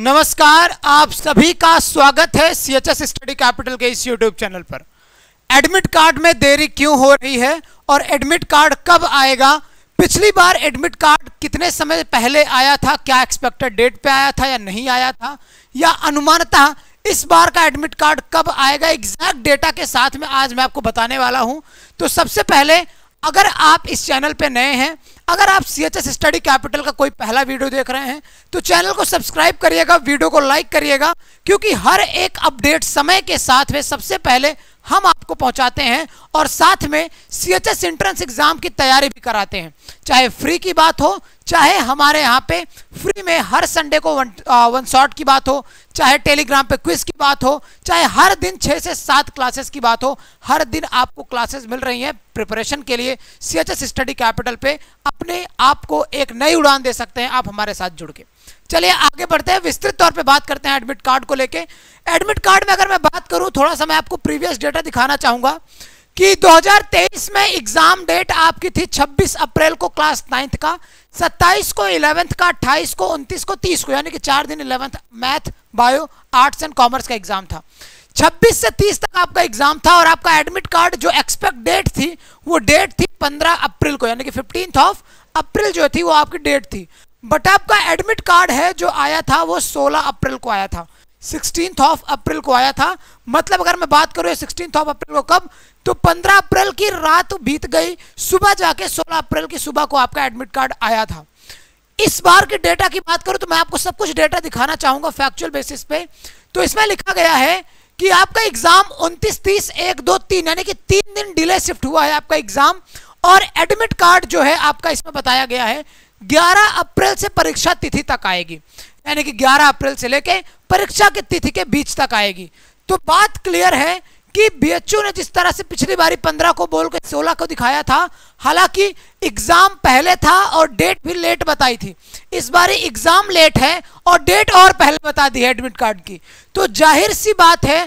नमस्कार आप सभी का स्वागत है C H S study capital के इस यूट्यूब चैनल पर एडमिट कार्ड में देरी क्यों हो रही है और एडमिट कार्ड कब आएगा पिछली बार एडमिट कार्ड कितने समय पहले आया था क्या एक्सपेक्टेड डेट पे आया था या नहीं आया था या अनुमानतः इस बार का एडमिट कार्ड कब आएगा एग्जैक्ट डेटा के साथ में आज मैं आपको बताने वाला हूं तो सबसे पहले अगर आप इस चैनल पे नए हैं अगर आप C H S study capital का कोई पहला वीडियो देख रहे हैं तो चैनल को सब्सक्राइब करिएगा वीडियो को लाइक करिएगा क्योंकि हर एक अपडेट समय के साथ में सबसे पहले हम आपको पहुंचाते हैं और साथ में C H S entrance exam की तैयारी भी कराते हैं चाहे फ्री की बात हो चाहे हमारे यहाँ पे फ्री में हर संडे को वन वन शॉट की बात हो चाहे टेलीग्राम पे क्विज की बात हो चाहे हर दिन छः से सात क्लासेस की बात हो हर दिन आपको क्लासेस मिल रही हैं प्रिपरेशन के लिए C H S study capital पे अपने आप को एक नई उड़ान दे सकते हैं आप हमारे साथ जुड़ के चलिए आगे बढ़ते हैं विस्तृत तौर पे बात करते हैं एडमिट कार्ड को लेके एडमिट कार्ड में अगर मैं बात करूं थोड़ा सा मैं आपको प्रीवियस डेटा दिखाना चाहूंगा कि 2023 में एग्जाम डेट आपकी थी 26 अप्रैल को क्लास नाइन्थ का 27 को इलेवेंथ का 28 को 29 को 30 को यानी कि चार दिन eleventh math bio arts and commerce का एग्जाम था 26 से 30 तक आपका एग्जाम था और आपका एडमिट कार्ड जो एक्सपेक्ट डेट थी वो डेट थी 15 अप्रैल को यानी कि फिफ्टीन ऑफ अप्रैल जो थी वो आपकी डेट थी बट आपका एडमिट कार्ड है जो आया था वो सोलह अप्रैल को आया था सिक्सटीन ऑफ अप्रैल को आया था मतलब अगर मैं बात करूँ सिक्सटीन ऑफ अप्रैल को कब तो 15 अप्रैल की रात बीत गई सुबह जाके 16 अप्रैल की सुबह को आपका एडमिट कार्ड आया था इस बार के डेटा की बात करूं तो मैं आपको सब कुछ डेटा दिखाना चाहूंगा फैक्चुअल बेसिस पे तो इसमें लिखा गया है कि आपका एग्जाम 29 तीस एक दो तीन यानी कि तीन दिन डिले शिफ्ट हुआ है आपका एग्जाम और एडमिट कार्ड जो है आपका इसमें बताया गया है 11 अप्रैल से परीक्षा तिथि तक आएगी यानी कि 11 अप्रैल से लेके परीक्षा की तिथि के बीच तक आएगी तो बात क्लियर है कि बीएचयू ने जिस तरह से पिछली बारी 15 को बोल के 16 को दिखाया था हालांकि एग्जाम पहले था और डेट भी लेट बताई थी इस बारी एग्जाम लेट है और डेट और पहले बता दी है एडमिट कार्ड की तो जाहिर सी बात है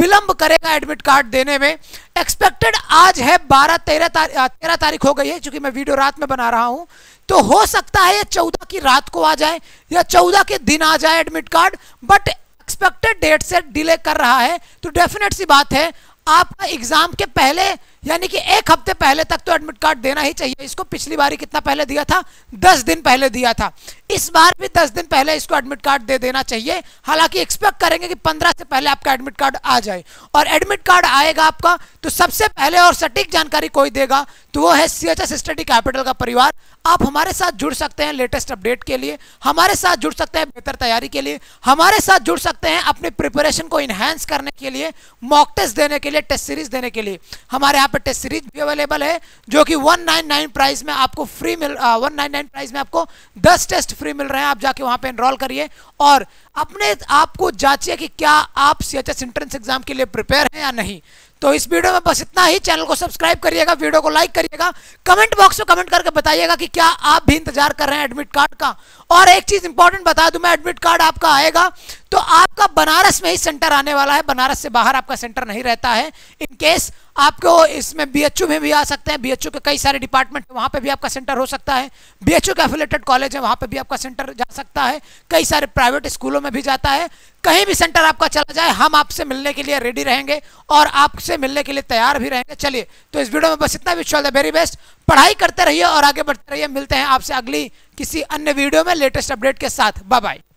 विलंब करेगा एडमिट कार्ड देने में एक्सपेक्टेड आज है 12 तेरह तेरह तारीख हो गई है चूंकि मैं वीडियो रात में बना रहा हूं तो हो सकता है ये चौदह की रात को आ जाए या चौदह के दिन आ जाए admit card but expected date से डिले कर रहा है तो डेफिनेट सी बात है आपका एग्जाम के पहले यानी कि एक हफ्ते पहले तक तो एडमिट कार्ड देना ही चाहिए इसको पिछली बार कितना पहले दिया था दस दिन पहले दिया था इस बार भी दस दिन पहले इसको एडमिट कार्ड दे देना चाहिए हालांकि एक्सपेक्ट करेंगे कि पंद्रह से पहले आपका एडमिट कार्ड आ जाए और एडमिट कार्ड आएगा आपका तो सबसे पहले और सटीक जानकारी कोई देगा तो वो है सी एच स्टडी कैपिटल का परिवार आप हमारे साथ जुड़ सकते हैं लेटेस्ट अपडेट के लिए हमारे साथ जुड़ सकते हैं बेहतर तैयारी के लिए हमारे साथ जुड़ सकते हैं अपने प्रिपरेशन को इन्हेंस करने के लिए मॉक टेस्ट देने के लिए टेस्ट सीरीज देने के लिए हमारे यहाँ पर टेस्ट सीरीज भी अवेलेबल है जो कि 199 प्राइस में आपको फ्री मिल वन नाइन प्राइस में आपको दस टेस्ट फ्री मिल रहे हैं आप जाके वहाँ पर इनरोल करिए और अपने आपको जांचिए कि क्या आप सी एच एंट्रेंस एग्जाम के लिए प्रिपेयर हैं या नहीं तो इस वीडियो में बस इतना ही चैनल को सब्सक्राइब करिएगा वीडियो को लाइक करिएगा कमेंट बॉक्स में कमेंट करके बताइएगा कि क्या आप भी इंतजार कर रहे हैं एडमिट कार्ड का और एक चीज़ इंपॉर्टेंट बता दूं मैं एडमिट कार्ड आपका आएगा तो आपका बनारस में ही सेंटर आने वाला है बनारस से बाहर आपका सेंटर नहीं रहता है इन केस आपको इसमें बीएचयू में भी आ सकते हैं बीएचयू के कई सारे डिपार्टमेंट वहाँ पे भी आपका सेंटर हो सकता है बीएचयू के एफिलेटेड कॉलेज है वहाँ पे भी आपका सेंटर जा सकता है कई सारे प्राइवेट स्कूलों में भी जाता है कहीं भी सेंटर आपका चला जाए हम आपसे मिलने के लिए रेडी रहेंगे और आपसे मिलने के लिए तैयार भी रहेंगे चलिए तो इस वीडियो में बस इतना विश द वेरी बेस्ट पढ़ाई करते रहिए और आगे बढ़ते रहिए मिलते हैं आपसे अगली किसी अन्य वीडियो में लेटेस्ट अपडेट के साथ बाय बाय